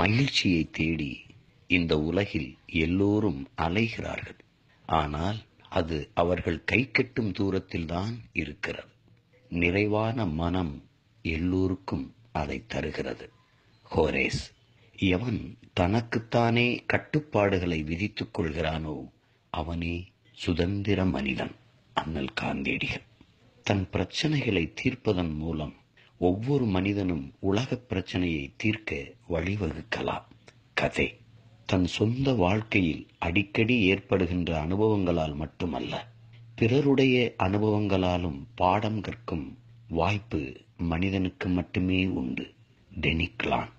மகிழ்ச்சியை தேடி இந்த உலகில் எல்லோரும் அலைகிறார்கள் ஆனால் அது அவர்கள் கை கட்டும் தூரத்தில்தான் இருக்கிறது நிறைவான மனம் எல்லோருக்கும் அதை தருகிறது ஹோரேஸ் எவன் தனக்குத்தானே கட்டுப்பாடுகளை விதித்துக் கொள்கிறானோ அவனே சுதந்திர மனிதன் அண்ணல் காந்தேடிகள் தன் பிரச்சனைகளை தீர்ப்பதன் மூலம் ஒவ்வொரு மனிதனும் உலக பிரச்சனையை தீர்க்க வழிவகுக்கலாம் கதை தன் சொந்த வாழ்க்கையில் அடிக்கடி ஏற்படுகின்ற அனுபவங்களால் மட்டுமல்ல பிறருடைய அனுபவங்களாலும் பாடம் கற்கும் வாய்ப்பு மனிதனுக்கு மட்டுமே உண்டு டெனிக்லான்